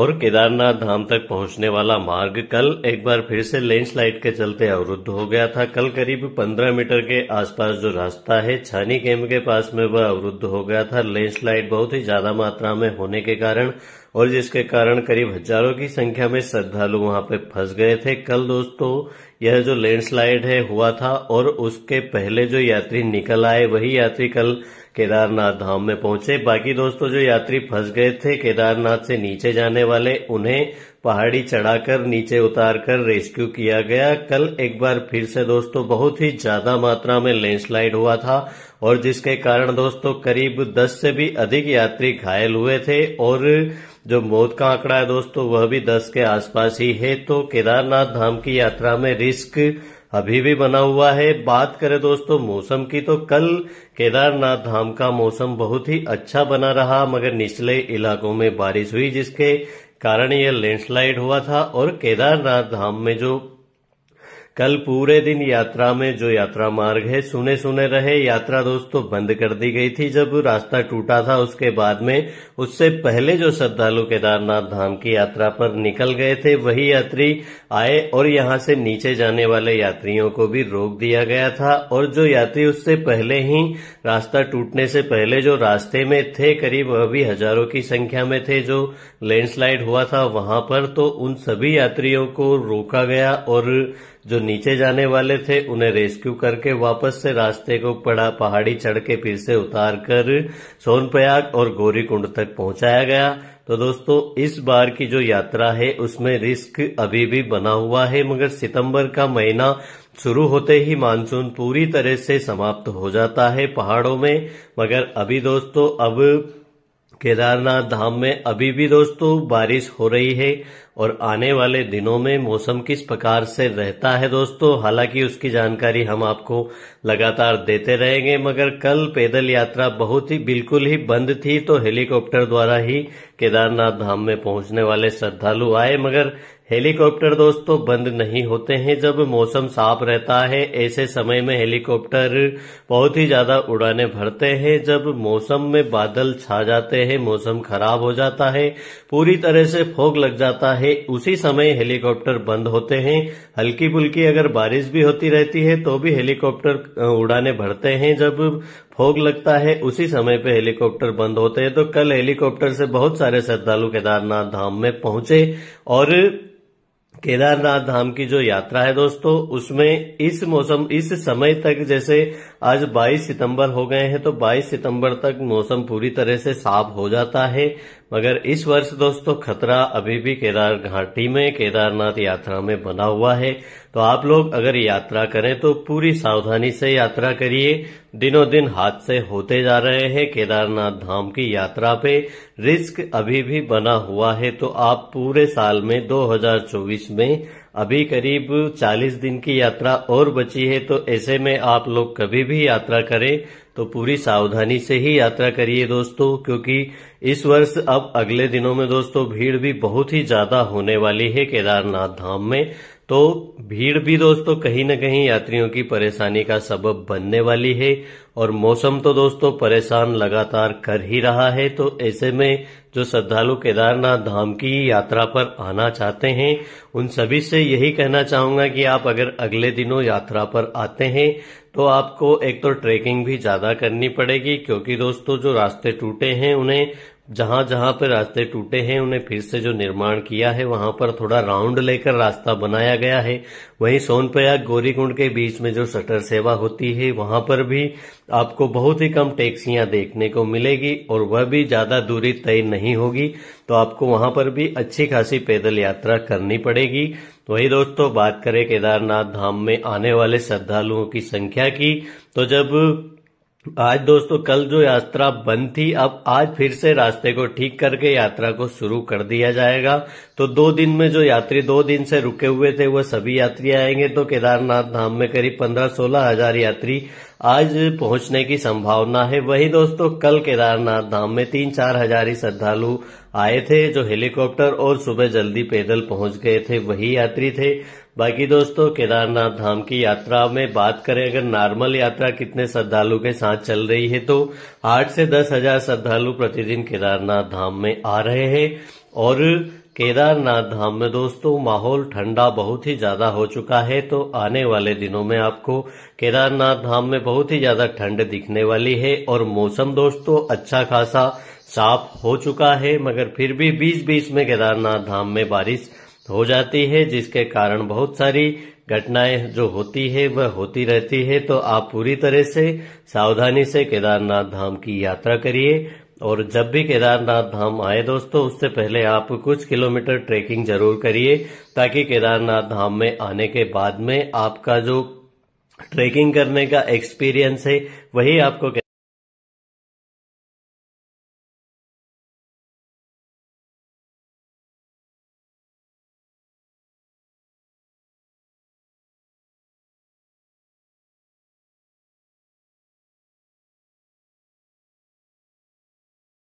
और केदारनाथ धाम तक पहुंचने वाला मार्ग कल एक बार फिर से लैंडस्लाइड के चलते अवरुद्ध हो गया था कल करीब 15 मीटर के आसपास जो रास्ता है छानी कैंप के पास में वह अवरुद्ध हो गया था लैंडस्लाइड बहुत ही ज्यादा मात्रा में होने के कारण और जिसके कारण करीब हजारों की संख्या में श्रद्धालु वहां पे फंस गए थे कल दोस्तों यह जो लैंडस्लाइड है हुआ था और उसके पहले जो यात्री निकल आए वही यात्री कल केदारनाथ धाम में पहुंचे बाकी दोस्तों जो यात्री फंस गए थे केदारनाथ से नीचे जाने वाले उन्हें पहाड़ी चढ़ाकर नीचे उतारकर रेस्क्यू किया गया कल एक बार फिर से दोस्तों बहुत ही ज्यादा मात्रा में लैंडस्लाइड हुआ था और जिसके कारण दोस्तों करीब 10 से भी अधिक यात्री घायल हुए थे और जो मौत का आंकड़ा है दोस्तों वह भी 10 के आसपास ही है तो केदारनाथ धाम की यात्रा में रिस्क अभी भी बना हुआ है बात करें दोस्तों मौसम की तो कल केदारनाथ धाम का मौसम बहुत ही अच्छा बना रहा मगर निचले इलाकों में बारिश हुई जिसके कारण यह लैंडस्लाइड हुआ था और केदारनाथ धाम में जो कल पूरे दिन यात्रा में जो यात्रा मार्ग है सुने सुने रहे यात्रा दोस्तों बंद कर दी गई थी जब रास्ता टूटा था उसके बाद में उससे पहले जो श्रद्धालु केदारनाथ धाम की यात्रा पर निकल गए थे वही यात्री आए और यहां से नीचे जाने वाले यात्रियों को भी रोक दिया गया था और जो यात्री उससे पहले ही रास्ता टूटने से पहले जो रास्ते में थे करीब अभी हजारों की संख्या में थे जो लैंडस्लाइड हुआ था वहां पर तो उन सभी यात्रियों को रोका गया और जो नीचे जाने वाले थे उन्हें रेस्क्यू करके वापस से रास्ते को पड़ा पहाड़ी चढ़ के फिर से उतार कर सोनप्रयाग और गोरीकुंड तक पहुंचाया गया तो दोस्तों इस बार की जो यात्रा है उसमें रिस्क अभी भी बना हुआ है मगर सितंबर का महीना शुरू होते ही मानसून पूरी तरह से समाप्त हो जाता है पहाड़ों में मगर अभी दोस्तों अब केदारनाथ धाम में अभी भी दोस्तों बारिश हो रही है और आने वाले दिनों में मौसम किस प्रकार से रहता है दोस्तों हालांकि उसकी जानकारी हम आपको लगातार देते रहेंगे मगर कल पैदल यात्रा बहुत ही बिल्कुल ही बंद थी तो हेलीकॉप्टर द्वारा ही केदारनाथ धाम में पहुंचने वाले श्रद्धालु आए मगर हेलीकॉप्टर दोस्तों बंद नहीं होते हैं जब मौसम साफ रहता है ऐसे समय में हेलीकॉप्टर बहुत ही ज्यादा उड़ाने भरते हैं जब मौसम में बादल छा जाते हैं मौसम खराब हो जाता है पूरी तरह से फोग लग जाता है उसी समय हेलीकॉप्टर बंद होते हैं हल्की फुल्की अगर बारिश भी होती रहती है तो भी हेलीकॉप्टर उड़ाने भरते हैं जब फोग लगता है उसी समय पे हेलीकॉप्टर बंद होते हैं तो कल हेलीकॉप्टर से बहुत सारे सारे श्रद्धालु केदारनाथ धाम में पहुंचे और केदारनाथ धाम की जो यात्रा है दोस्तों उसमें इस मौसम इस समय तक जैसे आज 22 सितंबर हो गए हैं तो 22 सितंबर तक मौसम पूरी तरह से साफ हो जाता है मगर इस वर्ष दोस्तों खतरा अभी भी केदार घाटी में केदारनाथ यात्रा में बना हुआ है तो आप लोग अगर यात्रा करें तो पूरी सावधानी से यात्रा करिए दिनों दिन हादसे होते जा रहे हैं केदारनाथ धाम की यात्रा पे रिस्क अभी भी बना हुआ है तो आप पूरे साल में 2024 में अभी करीब 40 दिन की यात्रा और बची है तो ऐसे में आप लोग कभी भी यात्रा करें तो पूरी सावधानी से ही यात्रा करिए दोस्तों क्योंकि इस वर्ष अब अगले दिनों में दोस्तों भीड़ भी बहुत ही ज्यादा होने वाली है केदारनाथ धाम में तो भीड़ भी दोस्तों कहीं ना कहीं यात्रियों की परेशानी का सबब बनने वाली है और मौसम तो दोस्तों परेशान लगातार कर ही रहा है तो ऐसे में जो श्रद्धालु केदारनाथ धाम की यात्रा पर आना चाहते हैं उन सभी से यही कहना चाहूंगा कि आप अगर अगले दिनों यात्रा पर आते हैं तो आपको एक तो ट्रेकिंग भी ज्यादा करनी पड़ेगी क्योंकि दोस्तों जो रास्ते टूटे हैं उन्हें जहां जहां पर रास्ते टूटे हैं उन्हें फिर से जो निर्माण किया है वहां पर थोड़ा राउंड लेकर रास्ता बनाया गया है वहीं सोनप्रयाग गोरीकुंड के बीच में जो शटर सेवा होती है वहां पर भी आपको बहुत ही कम टैक्सियां देखने को मिलेगी और वह भी ज्यादा दूरी तय नहीं होगी तो आपको वहां पर भी अच्छी खासी पैदल यात्रा करनी पड़ेगी वही दोस्तों बात करें केदारनाथ धाम में आने वाले श्रद्धालुओं की संख्या की तो जब आज दोस्तों कल जो यात्रा बंद थी अब आज फिर से रास्ते को ठीक करके यात्रा को शुरू कर दिया जाएगा तो दो दिन में जो यात्री दो दिन से रुके हुए थे वह सभी यात्री आएंगे तो केदारनाथ धाम में करीब पंद्रह सोलह हजार यात्री आज पहुंचने की संभावना है वही दोस्तों कल केदारनाथ धाम में तीन चार हजार ही श्रद्धालु आए थे जो हेलीकॉप्टर और सुबह जल्दी पैदल पहुंच गए थे वही यात्री थे बाकी दोस्तों केदारनाथ धाम की यात्रा में बात करें अगर नॉर्मल यात्रा कितने श्रद्धालु के साथ चल रही है तो आठ से दस हजार श्रद्धालु प्रतिदिन केदारनाथ धाम में आ रहे हैं और केदारनाथ धाम में दोस्तों माहौल ठंडा बहुत ही ज्यादा हो चुका है तो आने वाले दिनों में आपको केदारनाथ धाम में बहुत ही ज्यादा ठंड दिखने वाली है और मौसम दोस्तों अच्छा खासा साफ हो चुका है मगर फिर भी बीच बीच में केदारनाथ धाम में बारिश हो जाती है जिसके कारण बहुत सारी घटनाएं जो होती है वह होती रहती है तो आप पूरी तरह से सावधानी से केदारनाथ धाम की यात्रा करिए और जब भी केदारनाथ धाम आए दोस्तों उससे पहले आप कुछ किलोमीटर ट्रेकिंग जरूर करिए ताकि केदारनाथ धाम में आने के बाद में आपका जो ट्रेकिंग करने का एक्सपीरियंस है वही आपको